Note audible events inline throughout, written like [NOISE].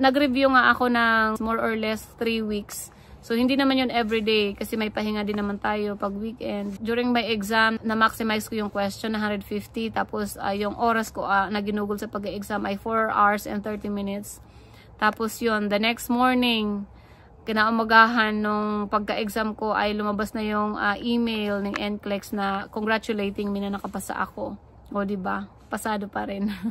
nag-review nga ako ng more or less 3 weeks. So, hindi naman yun everyday kasi may pahinga din naman tayo pag weekend. During my exam, na-maximize ko yung question na 150. Tapos, uh, yung oras ko uh, na ginugol sa pag-exam ay 4 hours and 30 minutes. Tapos yun, the next morning, kinaumagahan nung pagka-exam ko ay lumabas na yung uh, email ng NCLEX na congratulating me na nakapasa ako. O, ba diba? Pasado pa rin. [LAUGHS]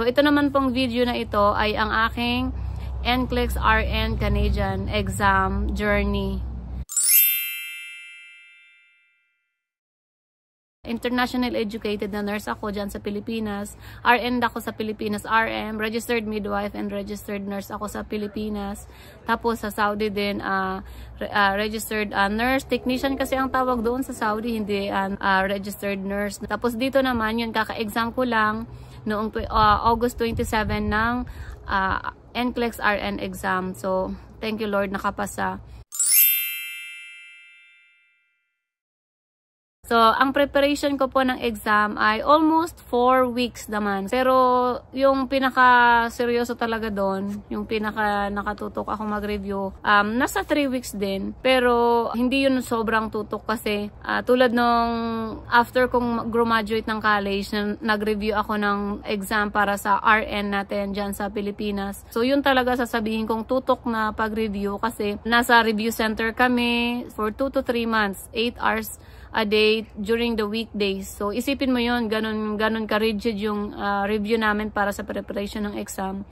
So, ito naman pong video na ito ay ang aking NCLEX RN Canadian exam journey. International educated na nurse ako dyan sa Pilipinas. RN ako sa Pilipinas. RM, registered midwife and registered nurse ako sa Pilipinas. Tapos sa Saudi din, uh, uh, registered uh, nurse. Technician kasi ang tawag doon sa Saudi, hindi uh, uh, registered nurse. Tapos dito naman, yun kaka-exam ko lang noong uh, August 27 ng uh, NCLEX RN exam. So, thank you Lord nakapasa So, ang preparation ko po ng exam ay almost 4 weeks naman. Pero, yung pinaka-seryoso talaga doon, yung pinaka-nakatutok ako mag-review, um, nasa 3 weeks din. Pero, hindi yun sobrang tutok kasi uh, tulad nung after kong graduate ng college, nag-review ako ng exam para sa RN natin dyan sa Pilipinas. So, yun talaga sasabihin kong tutok na pag-review kasi nasa review center kami for 2 to 3 months, 8 hours a day during the weekdays. So, isipin mo yon ganun, ganun ka-rigid yung uh, review namin para sa preparation ng exam.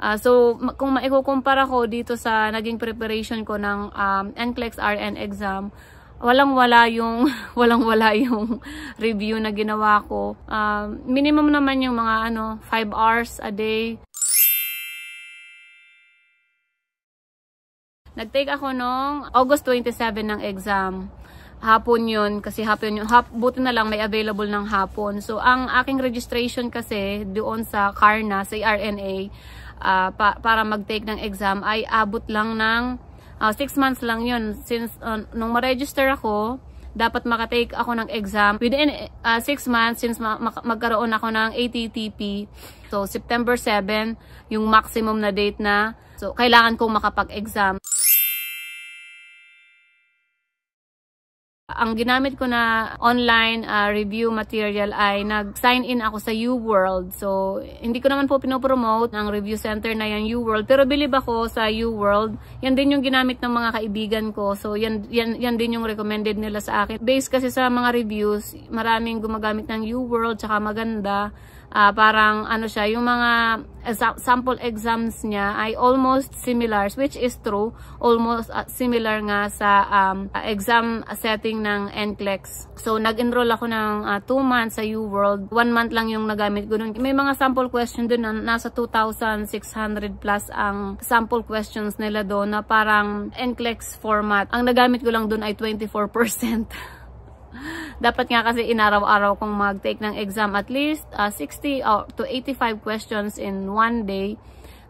Uh, so, kung maikukumpara ko dito sa naging preparation ko ng um, NCLEX RN exam, walang-wala yung [LAUGHS] walang-wala yung review na ginawa ko. Uh, minimum naman yung mga ano 5 hours a day. Nag-take ako noong August 27 ng exam hapon yun kasi hapon yun hap, buti na lang may available ng hapon so ang aking registration kasi doon sa CARNA sa e RNA uh, ah, pa, para mag-take ng exam ay abot lang ng 6 uh, ah, months lang yun since uh, nung ma-register ako dapat makatake ako ng exam within 6 uh, months since ma magkaroon ako ng ATTP. So, September 7, yung maximum na date na. So, kailangan kong makapag-exam. Ang ginamit ko na online uh, review material ay nag-sign in ako sa UWorld. So, hindi ko naman po pinopromote ang review center na yan, UWorld. Pero believe ako sa UWorld. Yan din yung ginamit ng mga kaibigan ko. So, yan, yan, yan din yung recommended nila sa akin. Based kasi sa mga reviews, maraming gumagamit ng UWorld, tsaka maganda uh, parang ano siya, yung mga sample exams niya ay almost similar, which is true, almost uh, similar nga sa um, exam setting ng NCLEX. So, nag-enroll ako ng 2 uh, ah, months sa UWorld. 1 month lang yung nagamit ko nun. May mga sample question dun na nasa 2,600 plus ang sample questions nila doon na parang NCLEX format. Ang nagamit ko lang dun ay 24%. [LAUGHS] Dapat nga kasi inaraw-araw kong mag-take ng exam at least uh, 60 to 85 questions in one day.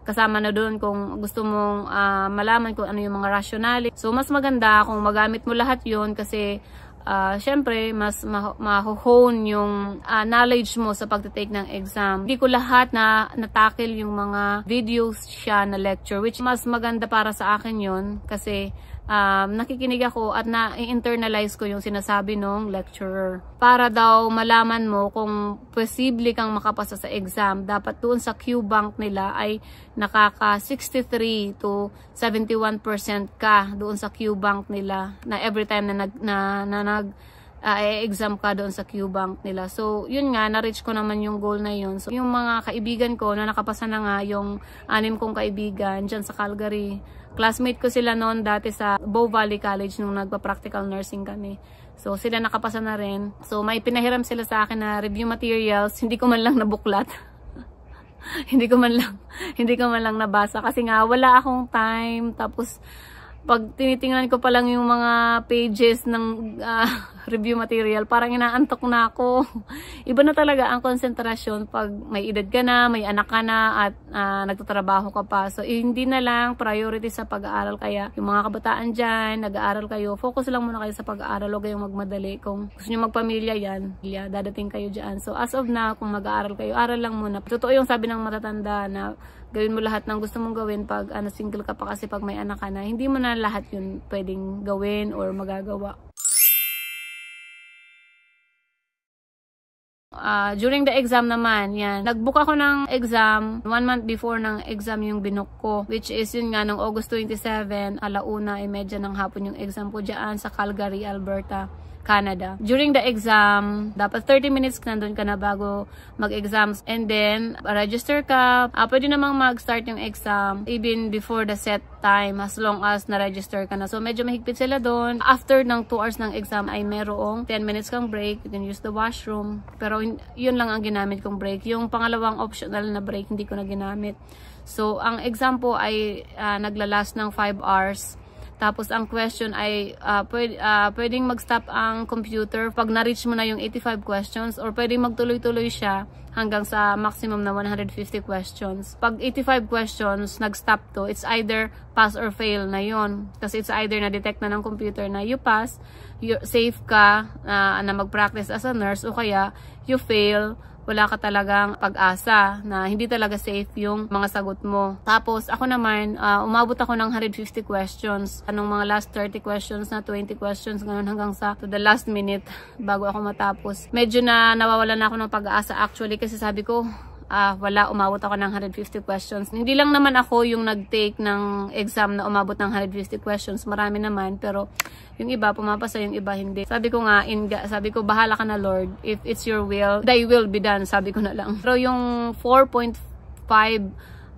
Kasama na doon kung gusto mong uh, malaman kung ano yung mga rationale. So, mas maganda kung magamit mo lahat yon kasi uh, syempre, mas maho-hone yung uh, knowledge mo sa pag-take ng exam. Hindi ko lahat na natakil yung mga videos siya na lecture, which mas maganda para sa akin yon kasi um, nakikinig ako at na-internalize ko yung sinasabi ng lecturer. Para daw malaman mo kung posible kang makapasa sa exam, dapat doon sa Q-Bank nila ay nakaka 63 to 71% ka doon sa Q-Bank nila na every time na nag, na, na, na, uh, ah, exam ka doon sa QBank nila. So, yun nga, na-reach ko naman yung goal na yun. So, yung mga kaibigan ko na nakapasa na nga yung anim kong kaibigan dyan sa Calgary. Classmate ko sila noon dati sa Bow Valley College nung nagpa-practical nursing kami. So, sila nakapasa na rin. So, may pinahiram sila sa akin na review materials. Hindi ko man lang nabuklat. [LAUGHS] hindi ko man lang, [LAUGHS] hindi ko man lang nabasa kasi nga wala akong time. Tapos, pag tinitingnan ko pa lang yung mga pages ng uh, [LAUGHS] review material, parang inaantok na ako. [LAUGHS] Iba na talaga ang konsentrasyon pag may edad ka na, may anak ka na, at uh, nagtatrabaho ka pa. So, eh, hindi na lang priority sa pag-aaral. Kaya, yung mga kabataan dyan, nag-aaral kayo, focus lang muna kayo sa pag-aaral. Huwag kayong magmadali. Kung gusto nyo magpamilya yan, yeah, dadating kayo dyan. So, as of na, kung mag-aaral kayo, aral lang muna. Totoo yung sabi ng matatanda na gawin mo lahat ng gusto mong gawin pag ano, single ka pa kasi pag may anak ka na, hindi mo na lahat yun pwedeng gawin or magagawa. Uh, during the exam naman, yan, nagbook ako ng exam, one month before ng exam yung binook ko, which is yun nga, nung August 27, alauna, ay eh, ng hapon yung exam ko dyan sa Calgary, Alberta. Canada. During the exam, dapat 30 minutes nandun ka na bago mag-exams. And then, register ka. Ah, pwede namang mag-start yung exam even before the set time as long as na-register ka na. So, medyo mahigpit sila doon. After ng 2 hours ng exam ay merong 10 minutes kang break. You can use the washroom. Pero yun lang ang ginamit kong break. Yung pangalawang optional na break, hindi ko na ginamit. So, ang exam po ay uh, ah, naglalas ng 5 hours. Tapos ang question ay uh, ah, pwede, uh, ah, pwedeng mag-stop ang computer pag na-reach mo na yung 85 questions or pwedeng magtuloy-tuloy siya hanggang sa maximum na 150 questions. Pag 85 questions, nag-stop to, it's either pass or fail na yon Kasi it's either na-detect na ng computer na you pass, you're safe ka uh, na mag-practice as a nurse, o kaya you fail, wala ka talagang pag-asa na hindi talaga safe yung mga sagot mo. Tapos ako naman, uh, umabot ako ng 150 questions. Anong mga last 30 questions na 20 questions, ganun hanggang sa to the last minute [LAUGHS] bago ako matapos. Medyo na nawawalan na ako ng pag-asa actually kasi sabi ko, uh, wala, umabot ako ng 150 questions. Hindi lang naman ako yung nag-take ng exam na umabot ng 150 questions. Marami naman, pero yung iba, pumapasa yung iba, hindi. Sabi ko nga, in, sabi ko, bahala ka na Lord. If it's your will, thy will be done, sabi ko na lang. Pero yung 4.5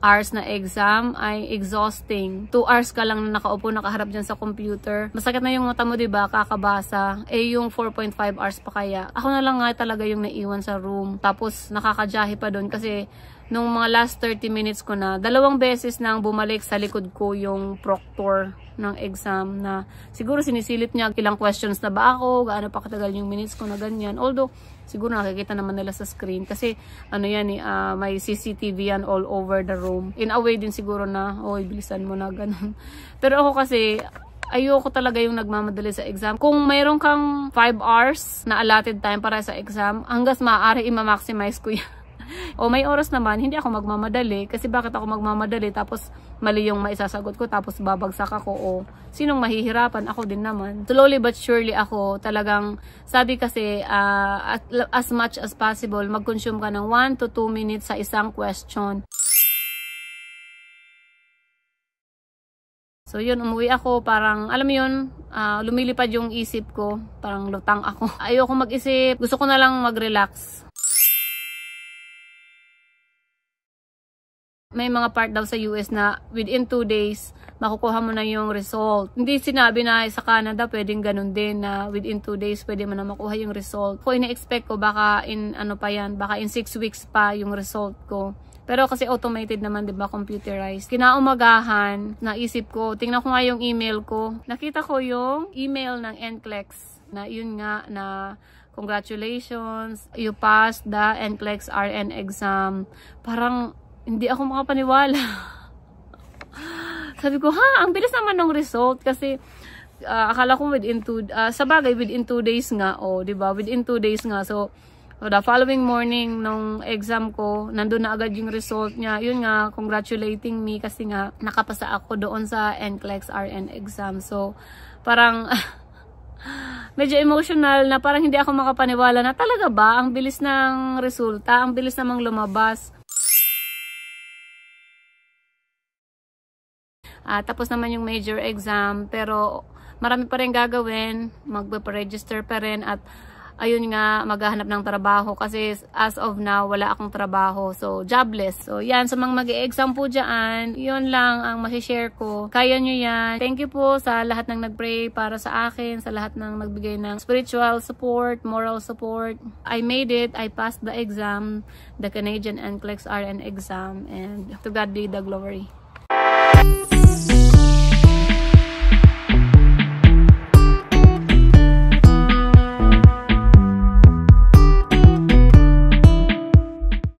hours na exam ay exhausting. 2 hours ka lang na nakaupo, nakaharap dyan sa computer. Masakit na yung mata mo, diba? Kakabasa. Eh, yung 4.5 hours pa kaya. Ako na lang nga talaga yung naiwan sa room. Tapos, nakakajahe pa doon kasi nung mga last 30 minutes ko na, dalawang beses nang bumalik sa likod ko yung proctor ng exam na siguro sinisilip niya ilang questions na ba ako, gaano pa katagal yung minutes ko na ganyan. Although, Siguro nakikita naman nila sa screen kasi ano yan eh, uh, may CCTV yan all over the room. In a way din siguro na, oh ibilisan mo na [LAUGHS] ganun. Pero ako kasi, ayoko talaga yung nagmamadali sa exam. Kung mayroon kang 5 hours na allotted time para sa exam, hanggas maaari i-maximize ko [LAUGHS] yan. [LAUGHS] o may oras naman, hindi ako magmamadali. Kasi bakit ako magmamadali tapos mali yung maisasagot ko tapos babagsak ako o sinong mahihirapan? Ako din naman. Slowly but surely ako talagang sabi kasi uh, as much as possible mag-consume ka ng 1 to 2 minutes sa isang question. So yun, umuwi ako, parang, alam mo yun, uh, lumilipad yung isip ko, parang lutang ako. [LAUGHS] Ayoko mag-isip, gusto ko na lang mag-relax. may mga part daw sa US na within 2 days, makukuha mo na yung result. Hindi sinabi na sa Canada, pwedeng ganun din na within 2 days, pwede mo na makuha yung result. Ko ina-expect ko, baka in ano pa yan, baka in 6 weeks pa yung result ko. Pero kasi automated naman, 'di ba, computerized. Kinaumagahan, naisip ko, tingnan ko nga yung email ko. Nakita ko yung email ng NCLEX na yun nga na congratulations, you passed the NCLEX RN exam. Parang hindi ako makapaniwala. Sabi ko, ha, ang bilis naman ng result kasi uh, akala ko within 2 uh, ah, sa bagay within 2 days nga oh, 'di ba? Within 2 days nga. So the following morning nung exam ko, nandun na agad yung result niya. Yun nga, congratulating me kasi nga nakapasa ako doon sa NCLEX RN exam. So parang [LAUGHS] medyo emotional na parang hindi ako makapaniwala na talaga ba ang bilis ng resulta, ang bilis namang lumabas. Uh, tapos naman yung major exam pero marami pa rin gagawin, magpe-register pa rin at ayun nga maghahanap ng trabaho kasi as of now wala akong trabaho so jobless so yan sa so, mga mag-exam po dyan yun lang ang masishare ko kaya nyo yan thank you po sa lahat ng nagpray para sa akin sa lahat ng nagbigay ng spiritual support moral support I made it I passed the exam the Canadian NCLEX RN exam and to God be the glory Thank